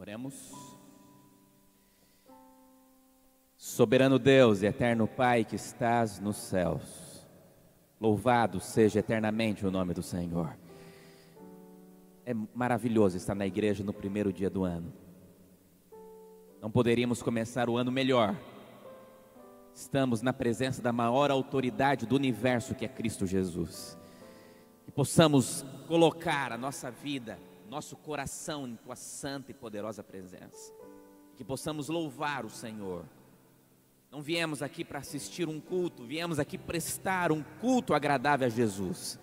Oremos. Soberano Deus e eterno Pai que estás nos céus, louvado seja eternamente o nome do Senhor. É maravilhoso estar na igreja no primeiro dia do ano. Não poderíamos começar o ano melhor. Estamos na presença da maior autoridade do universo que é Cristo Jesus. Que possamos colocar a nossa vida nosso coração em tua santa e poderosa presença. Que possamos louvar o Senhor. Não viemos aqui para assistir um culto, viemos aqui prestar um culto agradável a Jesus.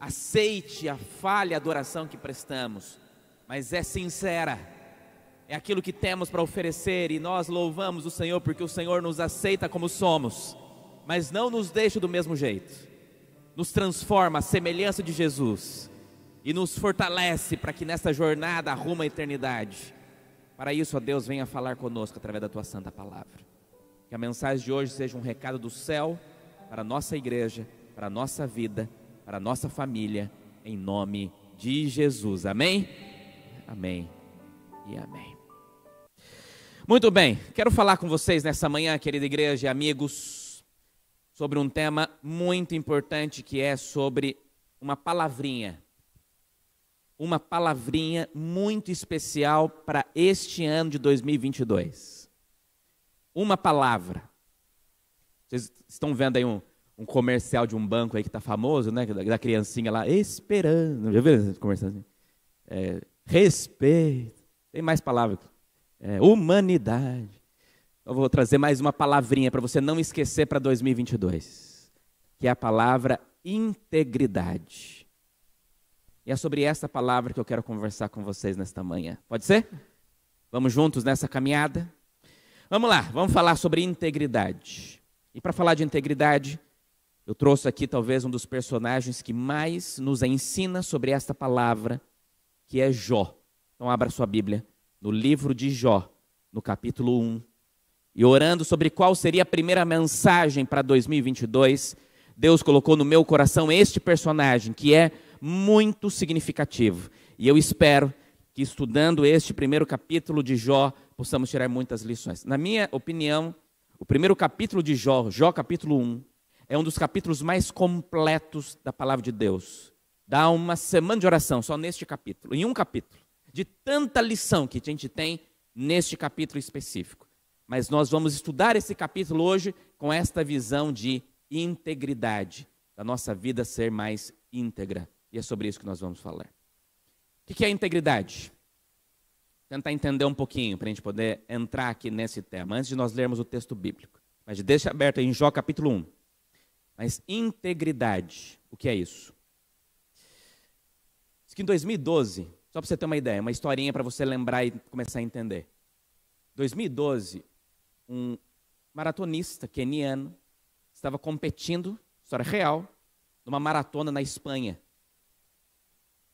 Aceite a falha adoração que prestamos, mas é sincera. É aquilo que temos para oferecer e nós louvamos o Senhor porque o Senhor nos aceita como somos, mas não nos deixa do mesmo jeito. Nos transforma à semelhança de Jesus e nos fortalece para que nesta jornada arruma a eternidade. Para isso, ó Deus, venha falar conosco através da tua santa palavra. Que a mensagem de hoje seja um recado do céu para a nossa igreja, para a nossa vida, para a nossa família, em nome de Jesus. Amém? Amém e amém. Muito bem, quero falar com vocês nessa manhã, querida igreja e amigos, sobre um tema muito importante que é sobre uma palavrinha uma palavrinha muito especial para este ano de 2022. Uma palavra. Vocês estão vendo aí um, um comercial de um banco aí que está famoso, né? Da, da, criancinha lá, esperando. Já viu esse comercial assim? É, respeito. Tem mais palavras. É, humanidade. Eu vou trazer mais uma palavrinha para você não esquecer para 2022, que é a palavra integridade. E é sobre essa palavra que eu quero conversar com vocês nesta manhã. Pode ser? Vamos juntos nessa caminhada? Vamos lá, vamos falar sobre integridade. E para falar de integridade, eu trouxe aqui talvez um dos personagens que mais nos ensina sobre esta palavra, que é Jó. Então abra sua Bíblia no livro de Jó, no capítulo 1. E orando sobre qual seria a primeira mensagem para 2022, Deus colocou no meu coração este personagem, que é muito significativo. E eu espero que, estudando este primeiro capítulo de Jó, possamos tirar muitas lições. Na minha opinião, o primeiro capítulo de Jó, Jó capítulo 1, é um dos capítulos mais completos da palavra de Deus. Dá uma semana de oração só neste capítulo, em um capítulo, de tanta lição que a gente tem neste capítulo específico. Mas nós vamos estudar esse capítulo hoje com esta visão de integridade, da nossa vida ser mais íntegra. E é sobre isso que nós vamos falar. O que é integridade? Tentar entender um pouquinho para a gente poder entrar aqui nesse tema, antes de nós lermos o texto bíblico. Mas deixa aberto em Jó capítulo 1. Mas integridade, o que é isso? Diz que em 2012, só para você ter uma ideia, uma historinha para você lembrar e começar a entender. 2012, um maratonista keniano estava competindo, história real, numa maratona na Espanha.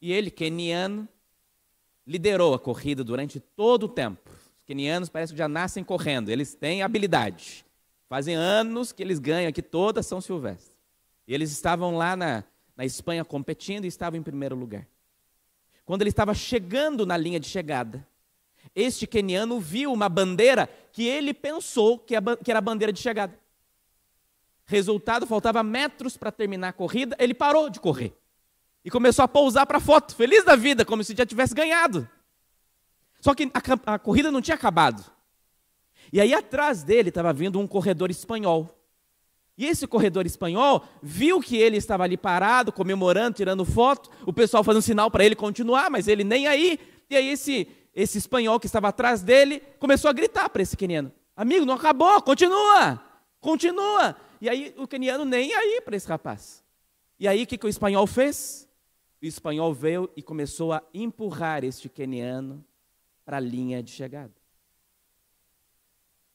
E ele, keniano, liderou a corrida durante todo o tempo. Os kenianos parece que já nascem correndo, eles têm habilidade. Fazem anos que eles ganham aqui toda São Silvestre. E eles estavam lá na, na Espanha competindo e estavam em primeiro lugar. Quando ele estava chegando na linha de chegada, este keniano viu uma bandeira que ele pensou que era a bandeira de chegada. Resultado: faltava metros para terminar a corrida, ele parou de correr e começou a pousar para a foto, feliz da vida, como se já tivesse ganhado. Só que a, a corrida não tinha acabado. E aí atrás dele estava vindo um corredor espanhol. E esse corredor espanhol viu que ele estava ali parado, comemorando, tirando foto, o pessoal fazendo sinal para ele continuar, mas ele nem aí. E aí esse, esse espanhol que estava atrás dele começou a gritar para esse queniano: Amigo, não acabou, continua, continua. E aí o queniano nem aí para esse rapaz. E aí o que, que o espanhol fez? O espanhol veio e começou a empurrar este queniano para a linha de chegada.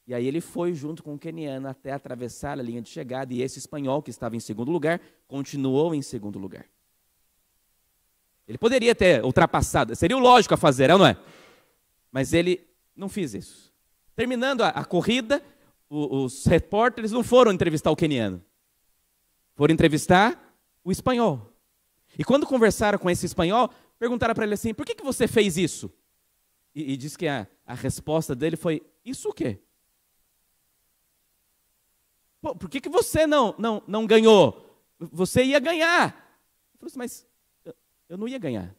E aí ele foi junto com o queniano até atravessar a linha de chegada e esse espanhol que estava em segundo lugar continuou em segundo lugar. Ele poderia ter ultrapassado, seria o lógico a fazer, é não é? Mas ele não fez isso. Terminando a, a corrida, o, os repórteres não foram entrevistar o queniano. Foram entrevistar o espanhol. E quando conversaram com esse espanhol, perguntaram para ele assim: por que, que você fez isso? E, e diz que a, a resposta dele foi: isso o quê? Pô, por que, que você não, não, não ganhou? Você ia ganhar. Ele falou assim: mas eu, eu não ia ganhar.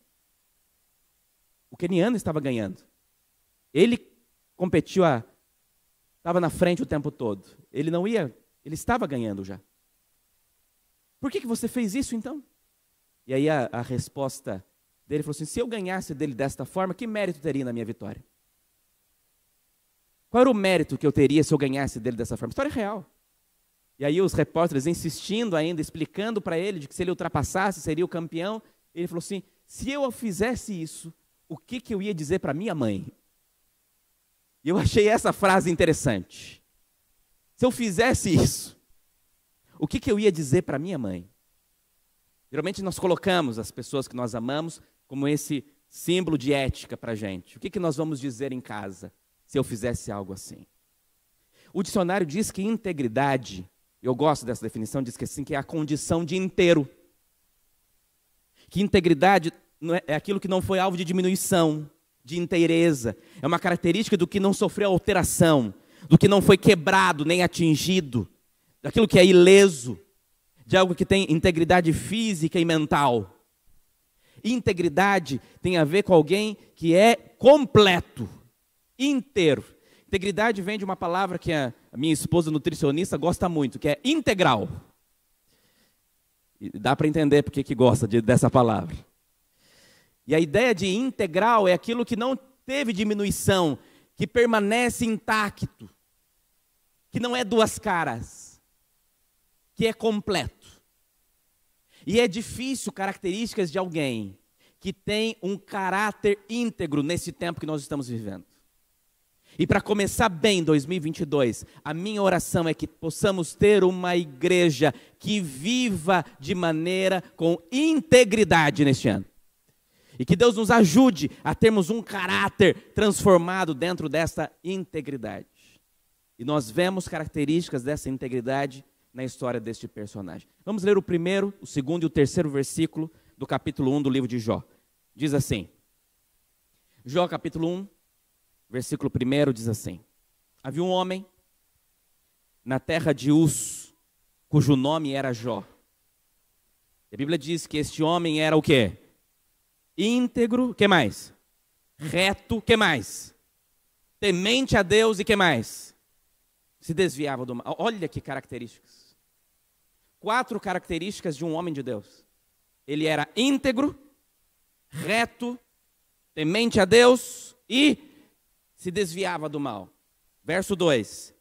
O keniano estava ganhando. Ele competiu a. Estava na frente o tempo todo. Ele não ia. Ele estava ganhando já. Por que, que você fez isso então? E aí a, a resposta dele falou assim: se eu ganhasse dele desta forma, que mérito teria na minha vitória? Qual era o mérito que eu teria se eu ganhasse dele dessa forma? História é real. E aí os repórteres insistindo ainda, explicando para ele de que se ele ultrapassasse seria o campeão. Ele falou assim: se eu fizesse isso, o que, que eu ia dizer para minha mãe? E eu achei essa frase interessante. Se eu fizesse isso, o que, que eu ia dizer para minha mãe? Geralmente nós colocamos as pessoas que nós amamos como esse símbolo de ética para a gente. O que, que nós vamos dizer em casa se eu fizesse algo assim? O dicionário diz que integridade, eu gosto dessa definição, diz que assim que é a condição de inteiro. Que integridade é, é aquilo que não foi alvo de diminuição, de inteireza. É uma característica do que não sofreu alteração, do que não foi quebrado nem atingido, daquilo que é ileso, de algo que tem integridade física e mental. Integridade tem a ver com alguém que é completo, inteiro. Integridade vem de uma palavra que a minha esposa nutricionista gosta muito, que é integral. E dá para entender porque que gosta de, dessa palavra. E a ideia de integral é aquilo que não teve diminuição, que permanece intacto, que não é duas caras, que é completo. E é difícil características de alguém que tem um caráter íntegro nesse tempo que nós estamos vivendo. E para começar bem 2022, a minha oração é que possamos ter uma igreja que viva de maneira com integridade neste ano. E que Deus nos ajude a termos um caráter transformado dentro dessa integridade. E nós vemos características dessa integridade na história deste personagem. Vamos ler o primeiro, o segundo e o terceiro versículo do capítulo 1 do livro de Jó. Diz assim: Jó, capítulo 1, versículo 1 diz assim: Havia um homem na terra de Uz, cujo nome era Jó. A Bíblia diz que este homem era o quê? Íntegro, que mais? Reto, que mais? Temente a Deus e que mais? Se desviava do mal. Olha que características quatro características de um homem de Deus. Ele era íntegro, reto, temente a Deus e se desviava do mal. Verso 2: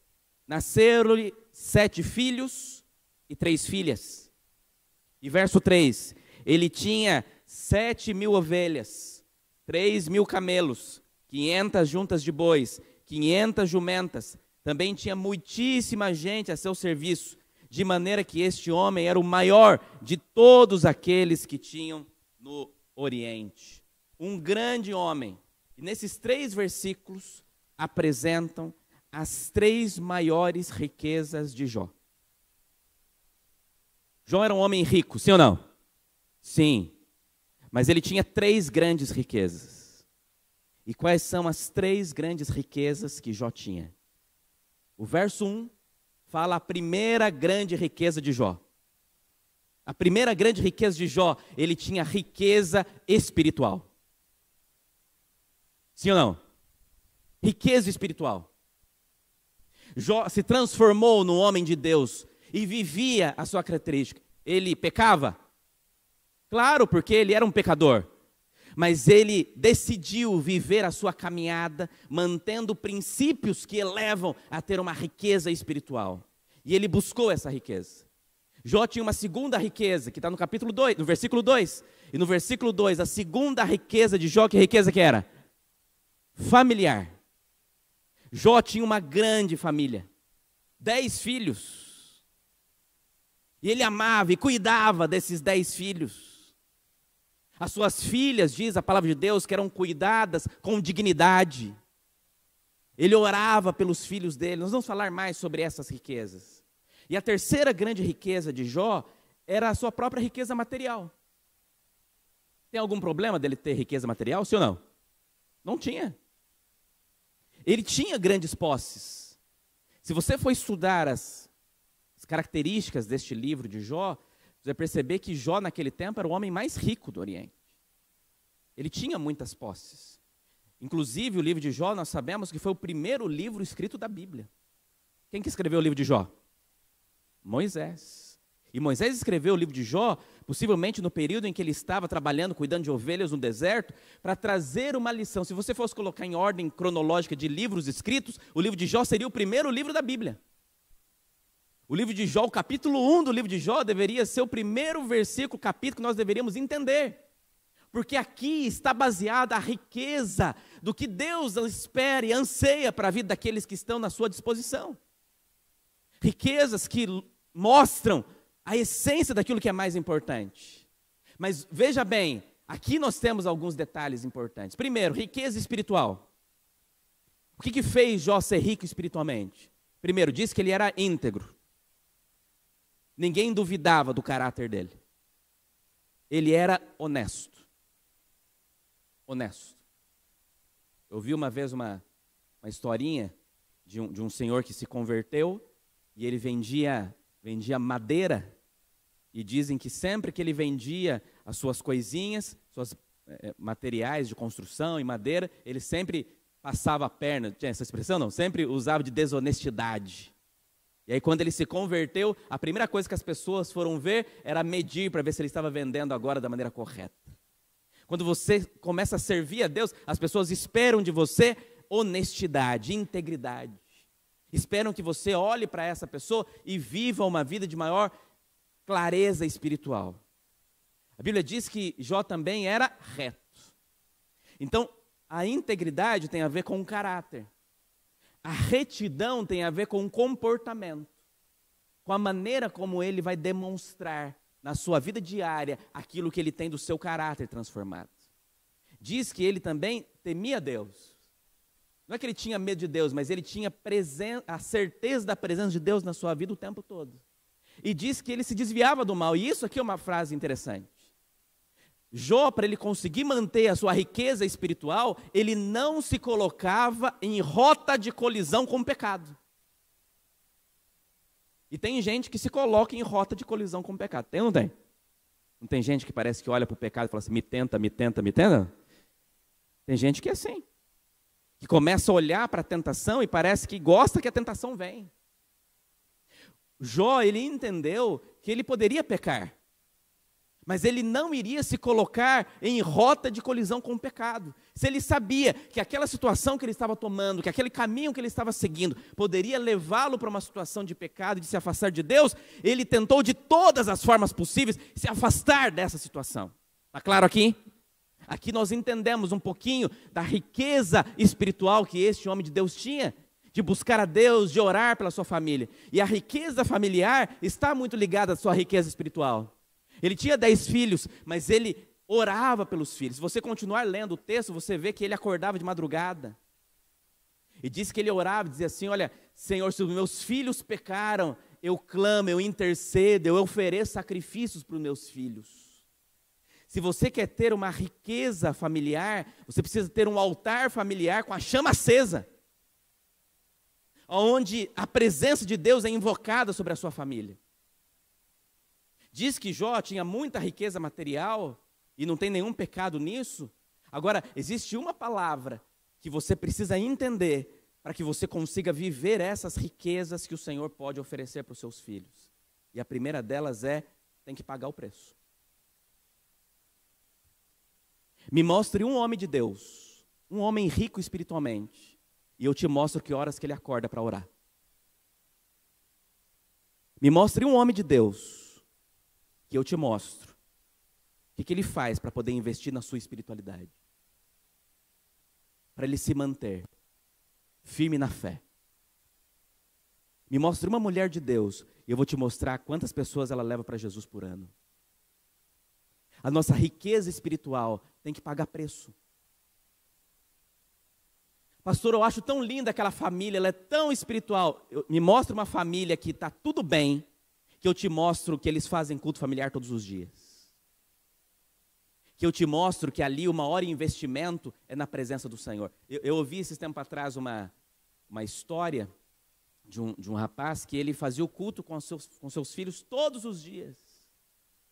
Nasceram-lhe sete filhos e três filhas. E verso 3: Ele tinha sete mil ovelhas, três mil camelos, quinhentas juntas de bois, quinhentas jumentas. Também tinha muitíssima gente a seu serviço de maneira que este homem era o maior de todos aqueles que tinham no Oriente. Um grande homem. E nesses três versículos apresentam as três maiores riquezas de Jó. Jó era um homem rico, sim ou não? Sim. Mas ele tinha três grandes riquezas. E quais são as três grandes riquezas que Jó tinha? O verso 1 fala a primeira grande riqueza de Jó. A primeira grande riqueza de Jó, ele tinha riqueza espiritual. Sim ou não? Riqueza espiritual. Jó se transformou no homem de Deus e vivia a sua característica. Ele pecava? Claro, porque ele era um pecador mas ele decidiu viver a sua caminhada mantendo princípios que elevam a ter uma riqueza espiritual. E ele buscou essa riqueza. Jó tinha uma segunda riqueza, que está no capítulo 2, no versículo 2. E no versículo 2, a segunda riqueza de Jó, que riqueza que era? Familiar. Jó tinha uma grande família, dez filhos. E ele amava e cuidava desses dez filhos. As suas filhas, diz a palavra de Deus, que eram cuidadas com dignidade. Ele orava pelos filhos dele. Nós vamos falar mais sobre essas riquezas. E a terceira grande riqueza de Jó era a sua própria riqueza material. Tem algum problema dele ter riqueza material, sim ou não? Não tinha. Ele tinha grandes posses. Se você for estudar as, as características deste livro de Jó, você vai perceber que Jó, naquele tempo, era o homem mais rico do Oriente. Ele tinha muitas posses. Inclusive, o livro de Jó, nós sabemos que foi o primeiro livro escrito da Bíblia. Quem que escreveu o livro de Jó? Moisés. E Moisés escreveu o livro de Jó, possivelmente no período em que ele estava trabalhando, cuidando de ovelhas no deserto, para trazer uma lição. Se você fosse colocar em ordem cronológica de livros escritos, o livro de Jó seria o primeiro livro da Bíblia. O livro de Jó, o capítulo 1 do livro de Jó, deveria ser o primeiro versículo, capítulo que nós deveríamos entender. Porque aqui está baseada a riqueza do que Deus espera e anseia para a vida daqueles que estão na sua disposição. Riquezas que mostram a essência daquilo que é mais importante. Mas veja bem, aqui nós temos alguns detalhes importantes. Primeiro, riqueza espiritual. O que, que fez Jó ser rico espiritualmente? Primeiro, diz que ele era íntegro. Ninguém duvidava do caráter dele. Ele era honesto. Honesto. Eu vi uma vez uma, uma historinha de um, de um senhor que se converteu e ele vendia, vendia madeira. E dizem que sempre que ele vendia as suas coisinhas, suas eh, eh, materiais de construção e madeira, ele sempre passava a perna. Tinha essa expressão? Não, sempre usava de desonestidade. E aí, quando ele se converteu, a primeira coisa que as pessoas foram ver era medir para ver se ele estava vendendo agora da maneira correta. Quando você começa a servir a Deus, as pessoas esperam de você honestidade, integridade. Esperam que você olhe para essa pessoa e viva uma vida de maior clareza espiritual. A Bíblia diz que Jó também era reto. Então, a integridade tem a ver com o caráter. A retidão tem a ver com o comportamento, com a maneira como ele vai demonstrar na sua vida diária aquilo que ele tem do seu caráter transformado. Diz que ele também temia Deus. Não é que ele tinha medo de Deus, mas ele tinha a certeza da presença de Deus na sua vida o tempo todo. E diz que ele se desviava do mal. E isso aqui é uma frase interessante. Jó, para ele conseguir manter a sua riqueza espiritual, ele não se colocava em rota de colisão com o pecado. E tem gente que se coloca em rota de colisão com o pecado. Tem ou não tem? Não tem gente que parece que olha para o pecado e fala assim: me tenta, me tenta, me tenta? Tem gente que é assim. Que começa a olhar para a tentação e parece que gosta que a tentação vem. Jó, ele entendeu que ele poderia pecar. Mas ele não iria se colocar em rota de colisão com o pecado. Se ele sabia que aquela situação que ele estava tomando, que aquele caminho que ele estava seguindo, poderia levá-lo para uma situação de pecado, de se afastar de Deus, ele tentou de todas as formas possíveis se afastar dessa situação. Está claro aqui? Aqui nós entendemos um pouquinho da riqueza espiritual que este homem de Deus tinha de buscar a Deus, de orar pela sua família. E a riqueza familiar está muito ligada à sua riqueza espiritual. Ele tinha dez filhos, mas ele orava pelos filhos. Se você continuar lendo o texto, você vê que ele acordava de madrugada. E diz que ele orava, dizia assim: Olha, Senhor, se os meus filhos pecaram, eu clamo, eu intercedo, eu ofereço sacrifícios para os meus filhos. Se você quer ter uma riqueza familiar, você precisa ter um altar familiar com a chama acesa, onde a presença de Deus é invocada sobre a sua família diz que Jó tinha muita riqueza material e não tem nenhum pecado nisso. Agora, existe uma palavra que você precisa entender para que você consiga viver essas riquezas que o Senhor pode oferecer para os seus filhos. E a primeira delas é: tem que pagar o preço. Me mostre um homem de Deus, um homem rico espiritualmente, e eu te mostro que horas que ele acorda para orar. Me mostre um homem de Deus, que eu te mostro. O que, que ele faz para poder investir na sua espiritualidade? Para ele se manter firme na fé. Me mostre uma mulher de Deus e eu vou te mostrar quantas pessoas ela leva para Jesus por ano. A nossa riqueza espiritual tem que pagar preço. Pastor, eu acho tão linda aquela família, ela é tão espiritual. Eu, me mostra uma família que está tudo bem, que eu te mostro que eles fazem culto familiar todos os dias. Que eu te mostro que ali uma hora de investimento é na presença do Senhor. Eu, eu ouvi esses tempos atrás uma, uma história de um, de um rapaz que ele fazia o culto com seus, com seus filhos todos os dias.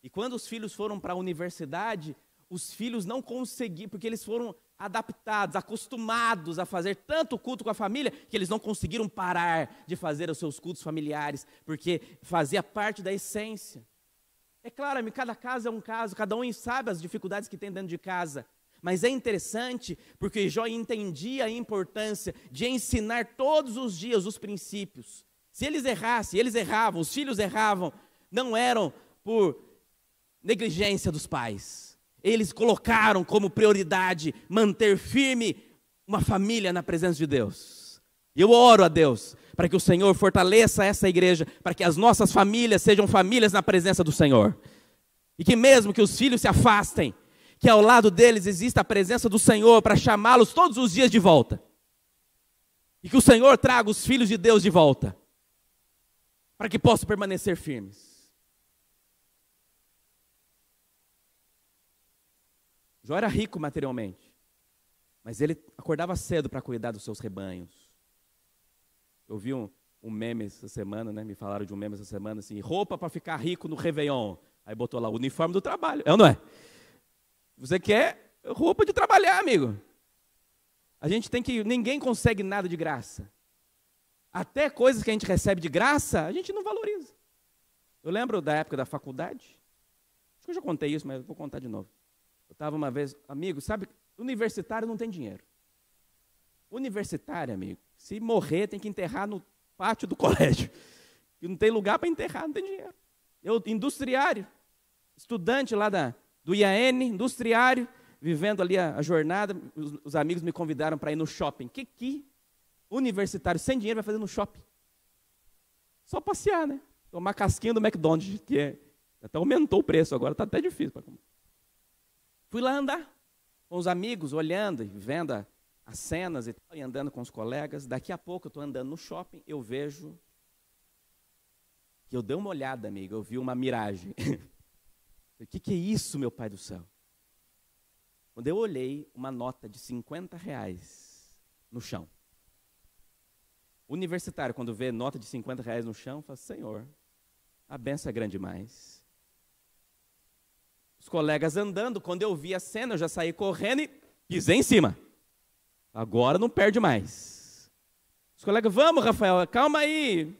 E quando os filhos foram para a universidade, os filhos não conseguiram, porque eles foram adaptados, acostumados a fazer tanto culto com a família, que eles não conseguiram parar de fazer os seus cultos familiares, porque fazia parte da essência. É claro, cada caso é um caso, cada um sabe as dificuldades que tem dentro de casa. Mas é interessante porque Jó entendia a importância de ensinar todos os dias os princípios. Se eles errassem, eles erravam, os filhos erravam, não eram por negligência dos pais, eles colocaram como prioridade manter firme uma família na presença de Deus. E eu oro a Deus para que o Senhor fortaleça essa igreja, para que as nossas famílias sejam famílias na presença do Senhor. E que mesmo que os filhos se afastem, que ao lado deles exista a presença do Senhor para chamá-los todos os dias de volta. E que o Senhor traga os filhos de Deus de volta, para que possam permanecer firmes. Jó era rico materialmente, mas ele acordava cedo para cuidar dos seus rebanhos. Eu vi um, um meme essa semana, né? Me falaram de um meme essa semana assim: roupa para ficar rico no Réveillon. Aí botou lá o uniforme do trabalho. É ou não é? Você quer roupa de trabalhar, amigo. A gente tem que. Ninguém consegue nada de graça. Até coisas que a gente recebe de graça, a gente não valoriza. Eu lembro da época da faculdade. Acho que eu já contei isso, mas vou contar de novo. Eu estava uma vez, amigo, sabe, universitário não tem dinheiro. Universitário, amigo, se morrer tem que enterrar no pátio do colégio. E não tem lugar para enterrar, não tem dinheiro. Eu, industriário, estudante lá da, do IAN, industriário, vivendo ali a, a jornada, os, os, amigos me convidaram para ir no shopping. Que que universitário sem dinheiro vai fazer no shopping? Só passear, né? Tomar casquinha do McDonald's, que é, até aumentou o preço agora, está até difícil para comer. Fui lá andar com os amigos, olhando e vendo as cenas e, tal, e andando com os colegas. Daqui a pouco eu estou andando no shopping, eu vejo que eu dei uma olhada, amigo, eu vi uma miragem. O que, que é isso, meu pai do céu? Quando eu olhei uma nota de 50 reais no chão. Universitário, quando vê nota de 50 reais no chão, fala, Senhor, a benção é grande demais os colegas andando. Quando eu vi a cena, eu já saí correndo e pisei em cima. Agora não perde mais. Os colegas, vamos, Rafael, calma aí.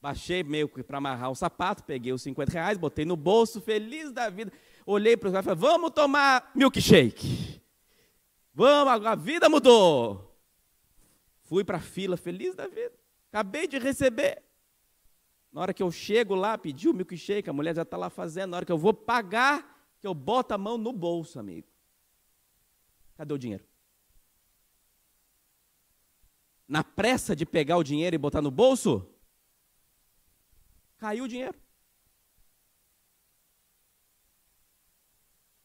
Baixei meio que para amarrar o sapato, peguei os 50 reais, botei no bolso, feliz da vida. Olhei para os caras e falei, vamos tomar milkshake. Vamos, a vida mudou. Fui para a fila, feliz da vida. Acabei de receber. Na hora que eu chego lá, pedi o milkshake, a mulher já está lá fazendo. Na hora que eu vou pagar, que eu boto a mão no bolso, amigo. Cadê o dinheiro? Na pressa de pegar o dinheiro e botar no bolso, caiu o dinheiro.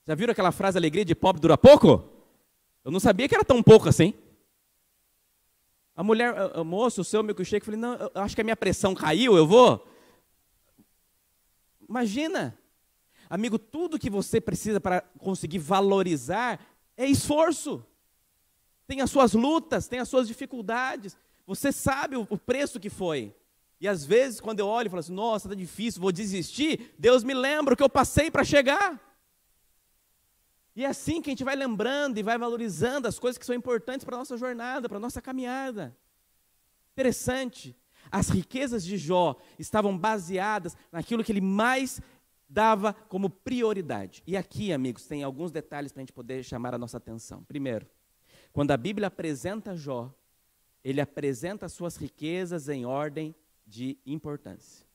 Já viram aquela frase alegria de pobre dura pouco? Eu não sabia que era tão pouco assim. A mulher, moço, o moço, o seu milkshake, eu falei, não, eu acho que a minha pressão caiu, eu vou. Imagina, Amigo, tudo que você precisa para conseguir valorizar é esforço. Tem as suas lutas, tem as suas dificuldades. Você sabe o preço que foi. E às vezes, quando eu olho e falo assim, nossa, está difícil, vou desistir, Deus me lembra o que eu passei para chegar. E é assim que a gente vai lembrando e vai valorizando as coisas que são importantes para a nossa jornada, para a nossa caminhada. Interessante. As riquezas de Jó estavam baseadas naquilo que ele mais dava como prioridade. E aqui, amigos, tem alguns detalhes para a gente poder chamar a nossa atenção. Primeiro, quando a Bíblia apresenta Jó, ele apresenta suas riquezas em ordem de importância.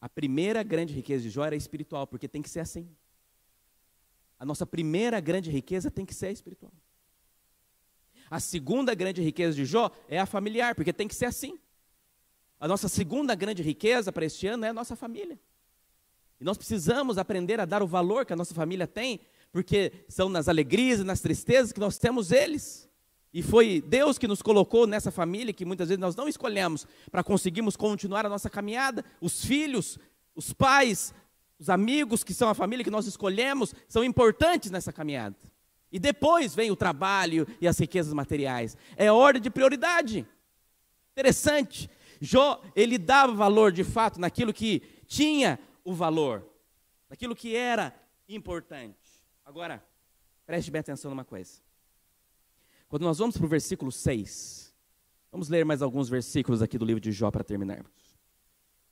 A primeira grande riqueza de Jó era espiritual, porque tem que ser assim. A nossa primeira grande riqueza tem que ser espiritual. A segunda grande riqueza de Jó é a familiar, porque tem que ser assim. A nossa segunda grande riqueza para este ano é a nossa família. E nós precisamos aprender a dar o valor que a nossa família tem, porque são nas alegrias e nas tristezas que nós temos eles. E foi Deus que nos colocou nessa família que muitas vezes nós não escolhemos para conseguirmos continuar a nossa caminhada. Os filhos, os pais, os amigos que são a família que nós escolhemos são importantes nessa caminhada. E depois vem o trabalho e as riquezas materiais. É ordem de prioridade. Interessante. Jó, ele dava valor de fato naquilo que tinha o valor, daquilo que era importante. Agora, preste bem atenção numa coisa. Quando nós vamos para o versículo 6, vamos ler mais alguns versículos aqui do livro de Jó para terminarmos.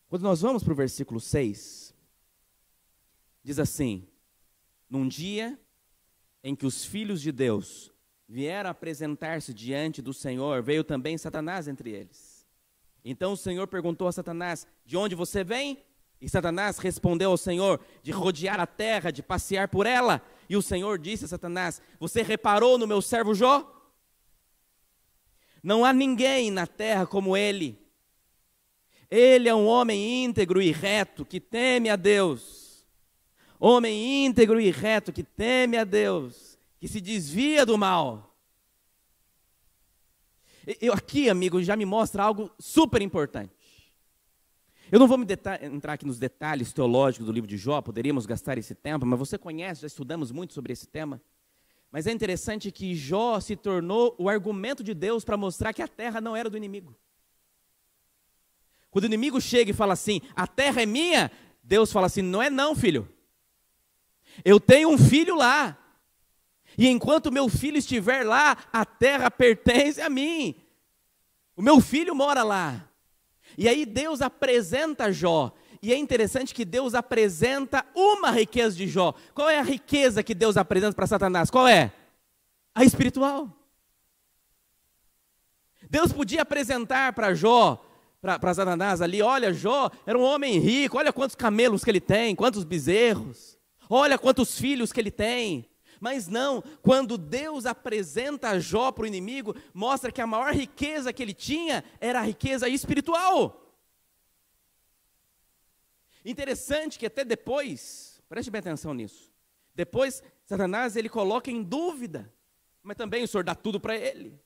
Quando nós vamos para o versículo 6, diz assim: Num dia em que os filhos de Deus vieram apresentar-se diante do Senhor, veio também Satanás entre eles. Então o Senhor perguntou a Satanás: De onde você vem? E Satanás respondeu ao Senhor de rodear a terra, de passear por ela. E o Senhor disse a Satanás: Você reparou no meu servo Jó? Não há ninguém na terra como ele. Ele é um homem íntegro e reto que teme a Deus. Homem íntegro e reto que teme a Deus, que se desvia do mal. Eu aqui, amigo, já me mostra algo super importante. Eu não vou entrar aqui nos detalhes teológicos do livro de Jó, poderíamos gastar esse tempo, mas você conhece, já estudamos muito sobre esse tema. Mas é interessante que Jó se tornou o argumento de Deus para mostrar que a terra não era do inimigo. Quando o inimigo chega e fala assim: a terra é minha, Deus fala assim: não é, não, filho. Eu tenho um filho lá. E enquanto meu filho estiver lá, a terra pertence a mim. O meu filho mora lá. E aí Deus apresenta Jó. E é interessante que Deus apresenta uma riqueza de Jó. Qual é a riqueza que Deus apresenta para Satanás? Qual é? A espiritual. Deus podia apresentar para Jó, para Satanás ali: olha, Jó era um homem rico, olha quantos camelos que ele tem, quantos bezerros, olha quantos filhos que ele tem, mas não, quando Deus apresenta Jó para o inimigo, mostra que a maior riqueza que ele tinha era a riqueza espiritual. Interessante que até depois, preste bem atenção nisso. Depois, Satanás ele coloca em dúvida, mas também o Senhor dá tudo para ele.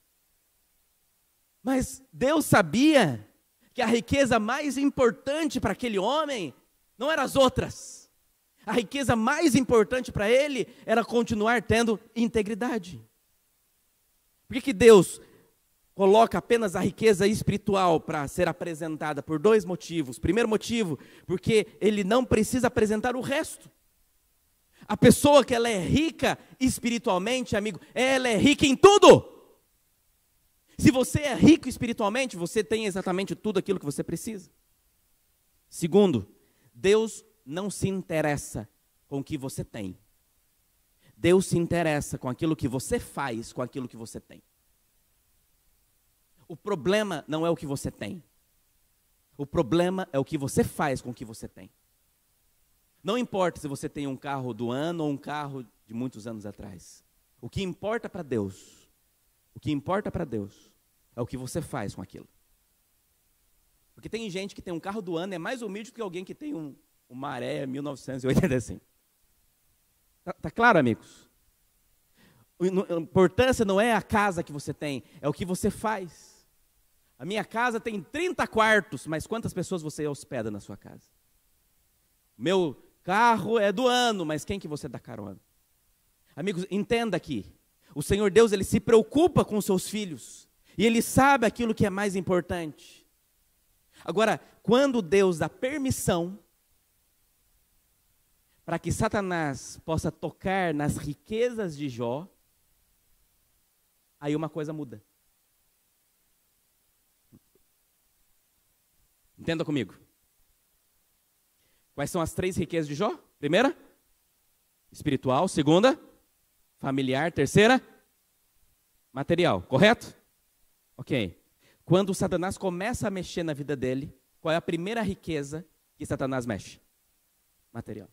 Mas Deus sabia que a riqueza mais importante para aquele homem não eram as outras a riqueza mais importante para ele era continuar tendo integridade. Por que, que Deus coloca apenas a riqueza espiritual para ser apresentada? Por dois motivos. Primeiro motivo, porque ele não precisa apresentar o resto. A pessoa que ela é rica espiritualmente, amigo, ela é rica em tudo. Se você é rico espiritualmente, você tem exatamente tudo aquilo que você precisa. Segundo, Deus não se interessa com o que você tem. Deus se interessa com aquilo que você faz, com aquilo que você tem. O problema não é o que você tem. O problema é o que você faz com o que você tem. Não importa se você tem um carro do ano ou um carro de muitos anos atrás. O que importa para Deus, o que importa para Deus é o que você faz com aquilo. Porque tem gente que tem um carro do ano é mais humilde do que alguém que tem um, o Maré 1985. É tá, tá claro, amigos? A importância não é a casa que você tem, é o que você faz. A minha casa tem 30 quartos, mas quantas pessoas você hospeda na sua casa? Meu carro é do ano, mas quem que você dá carona? Amigos, entenda aqui. O Senhor Deus, ele se preocupa com os seus filhos. E ele sabe aquilo que é mais importante. Agora, quando Deus dá permissão para que Satanás possa tocar nas riquezas de Jó, aí uma coisa muda. Entenda comigo. Quais são as três riquezas de Jó? Primeira, espiritual. Segunda, familiar. Terceira, material. Correto? Ok. Quando Satanás começa a mexer na vida dele, qual é a primeira riqueza que Satanás mexe? Material.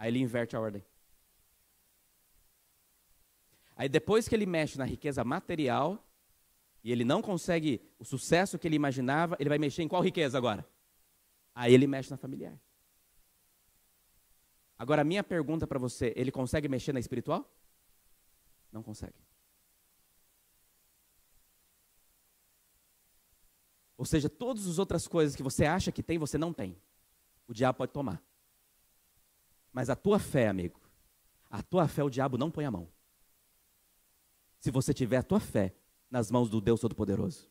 Aí ele inverte a ordem. Aí depois que ele mexe na riqueza material, e ele não consegue o sucesso que ele imaginava, ele vai mexer em qual riqueza agora? Aí ele mexe na familiar. Agora, a minha pergunta para você: ele consegue mexer na espiritual? Não consegue. Ou seja, todas as outras coisas que você acha que tem, você não tem. O diabo pode tomar. Mas a tua fé, amigo, a tua fé o diabo não põe a mão. Se você tiver a tua fé nas mãos do Deus Todo-Poderoso.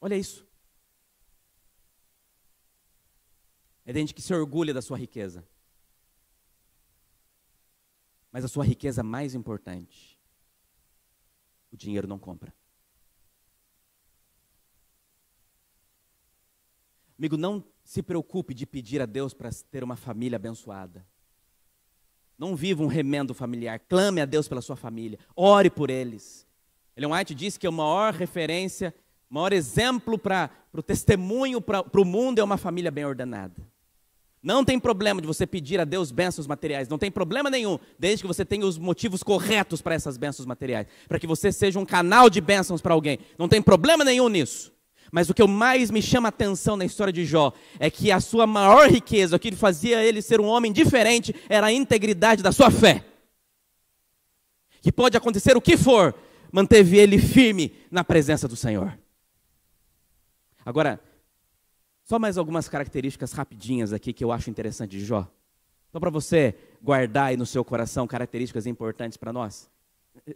Olha isso. É gente que se orgulha da sua riqueza. Mas a sua riqueza mais importante, o dinheiro não compra. Amigo, não se preocupe de pedir a Deus para ter uma família abençoada. Não viva um remendo familiar. Clame a Deus pela sua família. Ore por eles. Ellen White diz que a maior referência, o maior exemplo para o testemunho para o mundo é uma família bem ordenada. Não tem problema de você pedir a Deus bênçãos materiais, não tem problema nenhum, desde que você tenha os motivos corretos para essas bênçãos materiais, para que você seja um canal de bênçãos para alguém. Não tem problema nenhum nisso. Mas o que mais me chama a atenção na história de Jó é que a sua maior riqueza, o que fazia ele ser um homem diferente, era a integridade da sua fé. Que pode acontecer o que for, manteve ele firme na presença do Senhor. Agora, só mais algumas características rapidinhas aqui que eu acho interessante de Jó. Só para você guardar aí no seu coração características importantes para nós.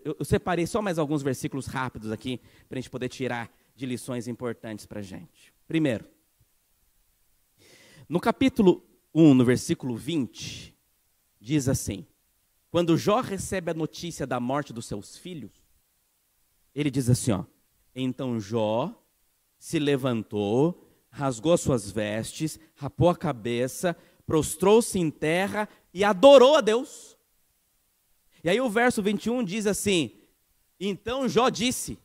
Eu, eu separei só mais alguns versículos rápidos aqui para a gente poder tirar de lições importantes para a gente. Primeiro, no capítulo 1, no versículo 20, diz assim: Quando Jó recebe a notícia da morte dos seus filhos, ele diz assim: ó, Então Jó se levantou, rasgou suas vestes, rapou a cabeça, prostrou-se em terra e adorou a Deus. E aí o verso 21 diz assim: Então Jó disse: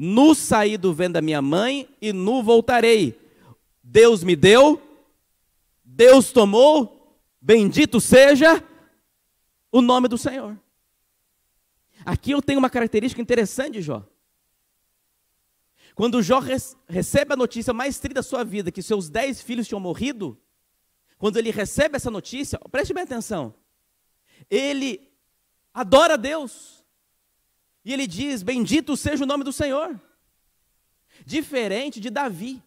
no saí do vento da minha mãe e no voltarei. Deus me deu, Deus tomou, bendito seja o nome do Senhor. Aqui eu tenho uma característica interessante Jó. Quando Jó recebe a notícia mais triste da sua vida, que seus dez filhos tinham morrido, quando ele recebe essa notícia, preste bem atenção, ele adora Deus. E ele diz: Bendito seja o nome do Senhor. Diferente de Davi.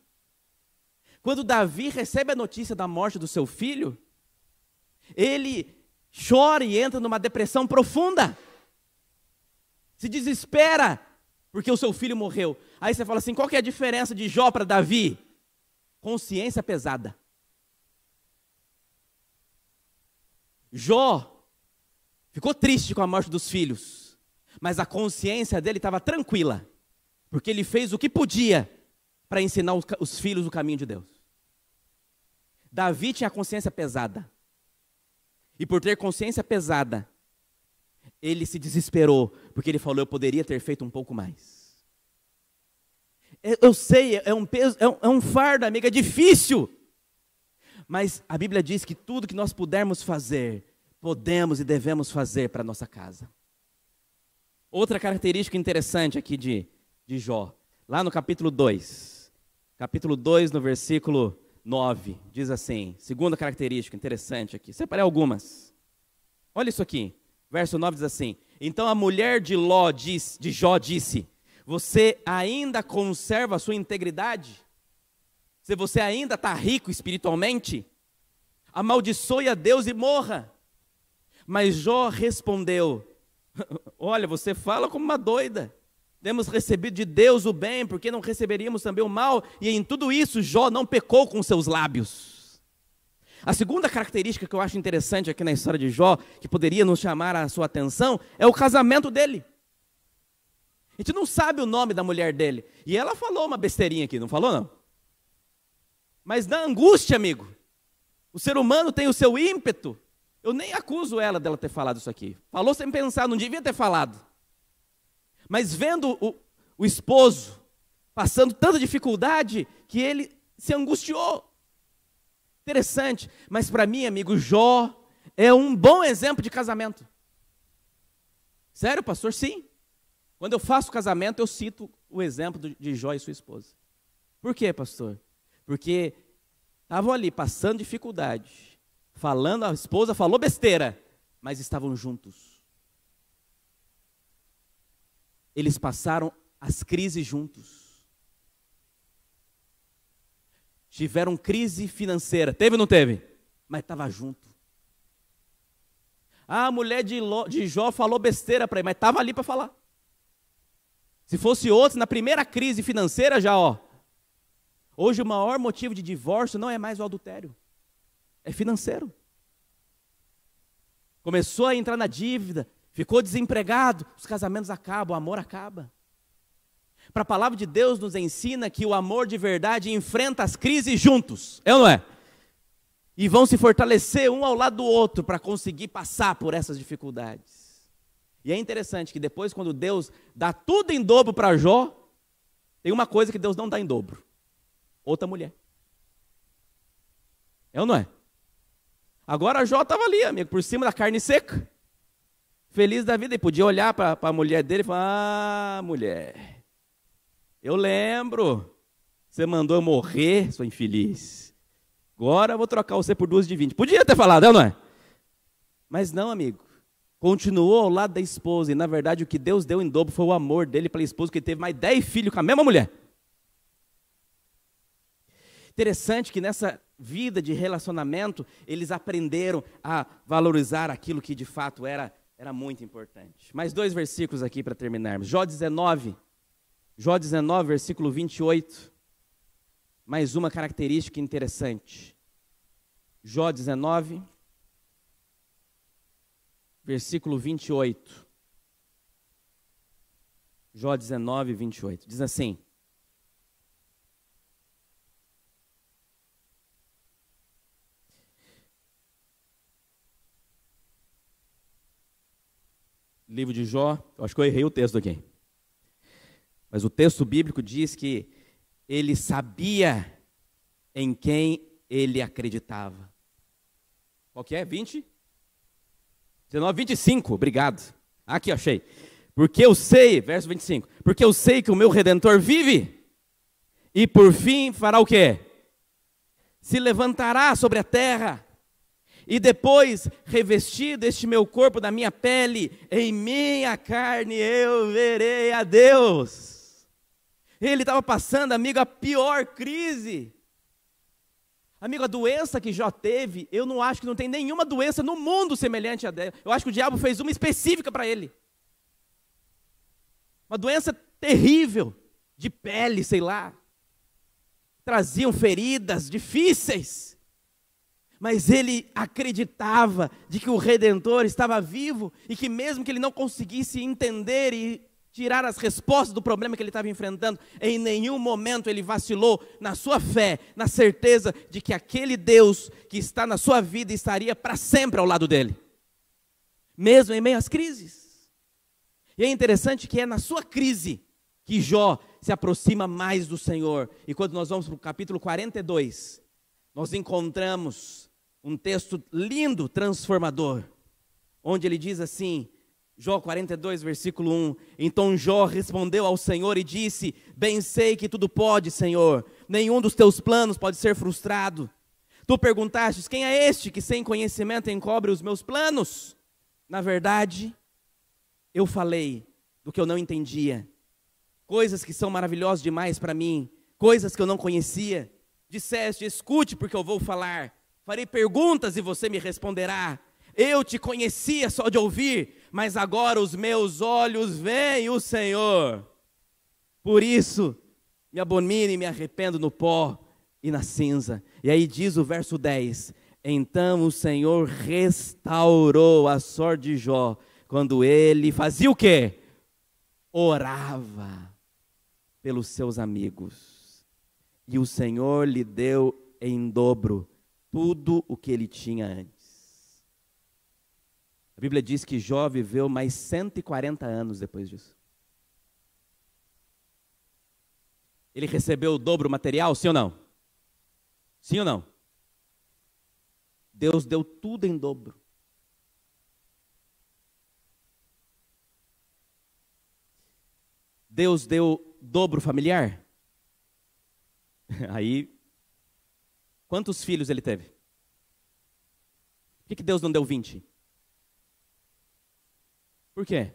Quando Davi recebe a notícia da morte do seu filho, ele chora e entra numa depressão profunda. Se desespera porque o seu filho morreu. Aí você fala assim: qual que é a diferença de Jó para Davi? Consciência pesada. Jó ficou triste com a morte dos filhos mas a consciência dele estava tranquila, porque ele fez o que podia para ensinar os filhos o caminho de Deus. Davi tinha a consciência pesada, e por ter consciência pesada, ele se desesperou, porque ele falou: Eu poderia ter feito um pouco mais. É, eu sei, é um peso, é um, é um fardo, amigo, é difícil. Mas a Bíblia diz que tudo que nós pudermos fazer, podemos e devemos fazer para a nossa casa. Outra característica interessante aqui de, de Jó, lá no capítulo 2, capítulo 2, no versículo 9, diz assim: segunda característica interessante aqui, separei algumas. Olha isso aqui, verso 9 diz assim: Então a mulher de, Ló diz, de Jó disse: Você ainda conserva a sua integridade? Se você ainda está rico espiritualmente, amaldiçoe a Deus e morra. Mas Jó respondeu: Olha, você fala como uma doida. Temos recebido de Deus o bem, porque não receberíamos também o mal? E em tudo isso, Jó não pecou com seus lábios. A segunda característica que eu acho interessante aqui na história de Jó, que poderia nos chamar a sua atenção, é o casamento dele. A gente não sabe o nome da mulher dele. E ela falou uma besteirinha aqui, não falou não? Mas na angústia, amigo, o ser humano tem o seu ímpeto, eu nem acuso ela dela ter falado isso aqui. Falou sem pensar, não devia ter falado. Mas vendo o, o esposo passando tanta dificuldade que ele se angustiou. Interessante, mas para mim, amigo, Jó é um bom exemplo de casamento. Sério, pastor? Sim. Quando eu faço casamento, eu cito o exemplo de Jó e sua esposa. Por quê, pastor? Porque estavam ali passando dificuldade falando, a esposa falou besteira, mas estavam juntos. Eles passaram as crises juntos. Tiveram crise financeira. Teve ou não teve? Mas estava junto. Ah, a mulher de, Ló, de Jó falou besteira para ele, mas estava ali para falar. Se fosse outro, na primeira crise financeira já, ó. Hoje o maior motivo de divórcio não é mais o adultério. É financeiro. Começou a entrar na dívida, ficou desempregado, os casamentos acabam, o amor acaba. Para a palavra de Deus nos ensina que o amor de verdade enfrenta as crises juntos, é ou não é? E vão se fortalecer um ao lado do outro para conseguir passar por essas dificuldades. E é interessante que depois, quando Deus dá tudo em dobro para Jó, tem uma coisa que Deus não dá em dobro: outra mulher. É ou não é? Agora Jó estava ali, amigo, por cima da carne seca. Feliz da vida. E podia olhar para a mulher dele e falar: Ah, mulher, eu lembro. Você mandou eu morrer, sua infeliz. Agora eu vou trocar você por duas de vinte. Podia ter falado, é não é? Mas não, amigo. Continuou ao lado da esposa. E na verdade o que Deus deu em dobro foi o amor dele pela esposa, que teve mais dez filhos com a mesma mulher. Interessante que nessa vida de relacionamento, eles aprenderam a valorizar aquilo que de fato era, era muito importante. Mais dois versículos aqui para terminarmos. Jó 19, Jó 19, versículo 28. Mais uma característica interessante. Jó 19, versículo 28. Jó 19, 28. Diz assim: livro de Jó. Eu acho que eu errei o texto aqui. Mas o texto bíblico diz que ele sabia em quem ele acreditava. Qual que é? 20? 19, 25. Obrigado. Aqui, achei. Porque eu sei, verso 25, porque eu sei que o meu redentor vive e por fim fará o quê? Se levantará sobre a terra e depois, revestido este meu corpo da minha pele, em minha carne eu verei a Deus. Ele estava passando, amigo, a pior crise. Amigo, a doença que Jó teve, eu não acho que não tem nenhuma doença no mundo semelhante a dela. Eu acho que o diabo fez uma específica para ele. Uma doença terrível, de pele, sei lá. Traziam feridas difíceis mas ele acreditava de que o redentor estava vivo e que mesmo que ele não conseguisse entender e tirar as respostas do problema que ele estava enfrentando, em nenhum momento ele vacilou na sua fé, na certeza de que aquele Deus que está na sua vida estaria para sempre ao lado dele, mesmo em meio às crises. E é interessante que é na sua crise que Jó se aproxima mais do Senhor. E quando nós vamos para o capítulo 42, nós encontramos um texto lindo, transformador, onde ele diz assim, Jó 42, versículo 1: Então Jó respondeu ao Senhor e disse: Bem sei que tudo pode, Senhor, nenhum dos teus planos pode ser frustrado. Tu perguntaste: Quem é este que sem conhecimento encobre os meus planos? Na verdade, eu falei do que eu não entendia, coisas que são maravilhosas demais para mim, coisas que eu não conhecia. Disseste: Escute, porque eu vou falar. Farei perguntas e você me responderá. Eu te conhecia só de ouvir, mas agora os meus olhos veem o Senhor. Por isso, me abomino e me arrependo no pó e na cinza. E aí diz o verso 10: Então o Senhor restaurou a sorte de Jó, quando ele fazia o quê? Orava pelos seus amigos. E o Senhor lhe deu em dobro tudo o que ele tinha antes. A Bíblia diz que Jó viveu mais 140 anos depois disso. Ele recebeu o dobro material, sim ou não? Sim ou não? Deus deu tudo em dobro. Deus deu dobro familiar? Aí Quantos filhos ele teve? Por que, que Deus não deu 20? Por quê?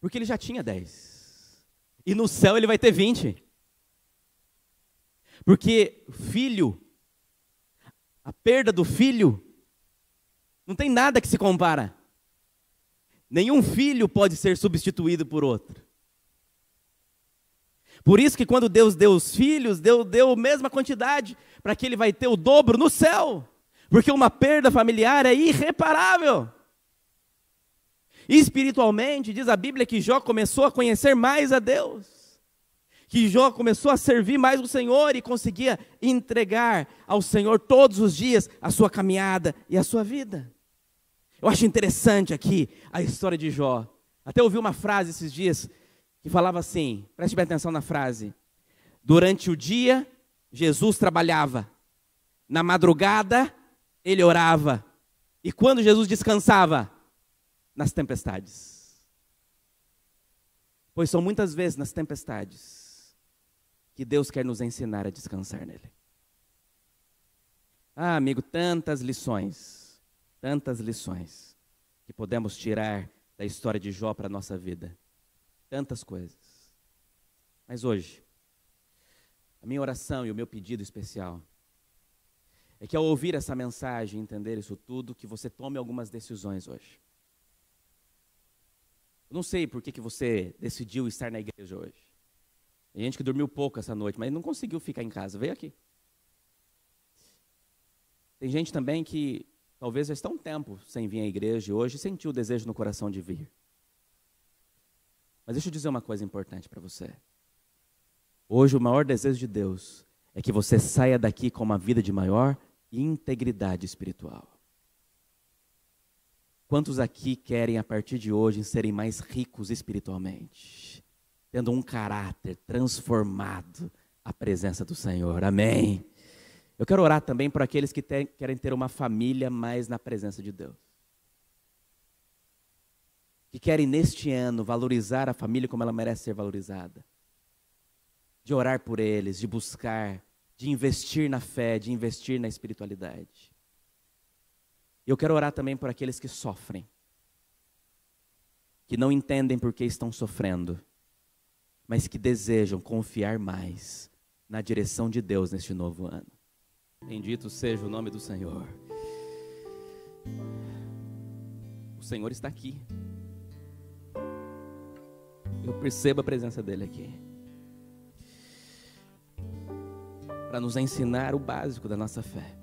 Porque ele já tinha 10. E no céu ele vai ter 20. Porque filho, a perda do filho, não tem nada que se compara. Nenhum filho pode ser substituído por outro. Por isso que quando Deus deu os filhos, Deus deu a mesma quantidade, para que ele vai ter o dobro no céu. Porque uma perda familiar é irreparável. E espiritualmente, diz a Bíblia que Jó começou a conhecer mais a Deus. Que Jó começou a servir mais o Senhor e conseguia entregar ao Senhor todos os dias a sua caminhada e a sua vida. Eu acho interessante aqui a história de Jó. Até ouvi uma frase esses dias que falava assim: preste bem atenção na frase. Durante o dia, Jesus trabalhava. Na madrugada, ele orava. E quando Jesus descansava? Nas tempestades. Pois são muitas vezes nas tempestades que Deus quer nos ensinar a descansar nele. Ah, amigo, tantas lições, tantas lições que podemos tirar da história de Jó para a nossa vida tantas coisas. Mas hoje, a minha oração e o meu pedido especial é que ao ouvir essa mensagem, entender isso tudo, que você tome algumas decisões hoje. Eu não sei por que, que você decidiu estar na igreja hoje. Tem gente que dormiu pouco essa noite, mas não conseguiu ficar em casa. Veio aqui. Tem gente também que talvez já está um tempo sem vir à igreja e hoje sentiu o desejo no coração de vir. Mas deixa eu dizer uma coisa importante para você. Hoje, o maior desejo de Deus é que você saia daqui com uma vida de maior integridade espiritual. Quantos aqui querem, a partir de hoje, serem mais ricos espiritualmente? Tendo um caráter transformado à presença do Senhor. Amém. Eu quero orar também para aqueles que querem ter uma família mais na presença de Deus que querem neste ano valorizar a família como ela merece ser valorizada, de orar por eles, de buscar, de investir na fé, de investir na espiritualidade. Eu quero orar também por aqueles que sofrem, que não entendem por que estão sofrendo, mas que desejam confiar mais na direção de Deus neste novo ano. Bendito seja o nome do Senhor. O Senhor está aqui. Eu percebo a presença dele aqui. Para nos ensinar o básico da nossa fé.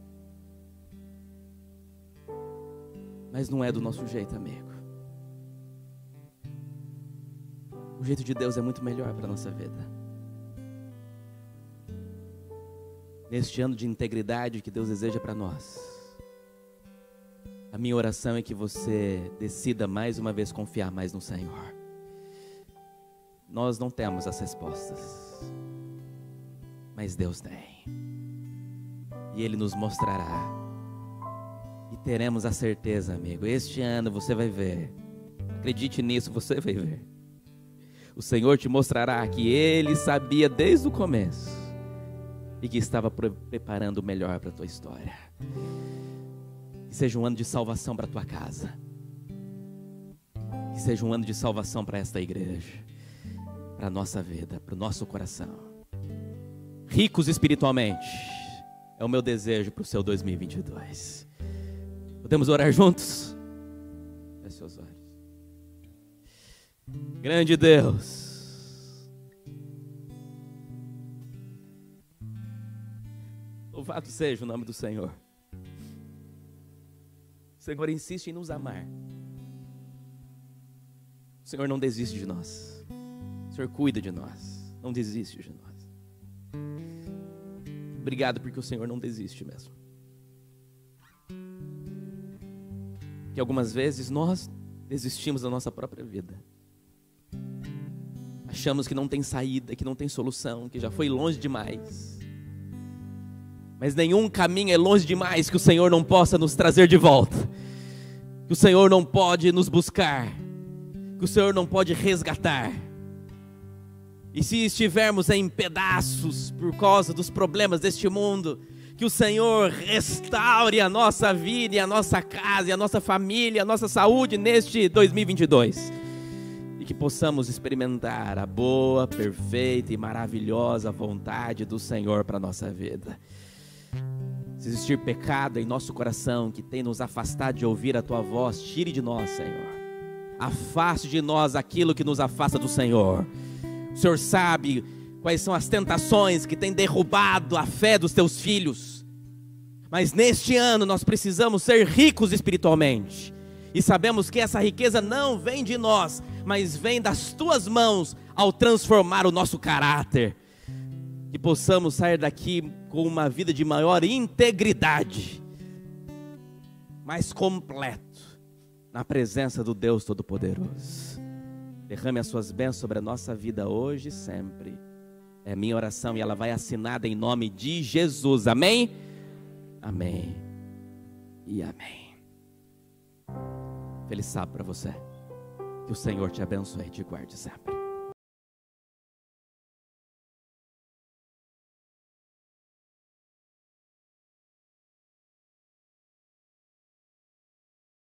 Mas não é do nosso jeito, amigo. O jeito de Deus é muito melhor para a nossa vida. Neste ano de integridade que Deus deseja para nós. A minha oração é que você decida mais uma vez confiar mais no Senhor. Nós não temos as respostas, mas Deus tem. E Ele nos mostrará. E teremos a certeza, amigo. Este ano você vai ver. Acredite nisso, você vai ver. O Senhor te mostrará que Ele sabia desde o começo e que estava preparando o melhor para a tua história. Que seja um ano de salvação para a tua casa. Que seja um ano de salvação para esta igreja para a nossa vida, para o nosso coração. Ricos espiritualmente, é o meu desejo para o seu 2022. Podemos orar juntos? Feche seus olhos. Grande Deus, louvado seja o nome do Senhor. O Senhor insiste em nos amar. O Senhor não desiste de nós. O Senhor cuida de nós, não desiste de nós. Obrigado porque o Senhor não desiste mesmo. Que algumas vezes nós desistimos da nossa própria vida. Achamos que não tem saída, que não tem solução, que já foi longe demais. Mas nenhum caminho é longe demais que o Senhor não possa nos trazer de volta. Que o Senhor não pode nos buscar. Que o Senhor não pode resgatar. E se estivermos em pedaços por causa dos problemas deste mundo, que o Senhor restaure a nossa vida, e a nossa casa, e a nossa família, a nossa saúde neste 2022. E que possamos experimentar a boa, perfeita e maravilhosa vontade do Senhor para a nossa vida. Se existir pecado em nosso coração que tem nos afastado de ouvir a tua voz, tire de nós, Senhor. Afaste de nós aquilo que nos afasta do Senhor. O Senhor sabe quais são as tentações que têm derrubado a fé dos teus filhos. Mas neste ano nós precisamos ser ricos espiritualmente. E sabemos que essa riqueza não vem de nós, mas vem das tuas mãos ao transformar o nosso caráter. Que possamos sair daqui com uma vida de maior integridade, mais completo, na presença do Deus Todo-Poderoso. Derrame as suas bênçãos sobre a nossa vida hoje e sempre. É minha oração e ela vai assinada em nome de Jesus. Amém? Amém. E amém. Feliz sábado para você. Que o Senhor te abençoe e te guarde sempre.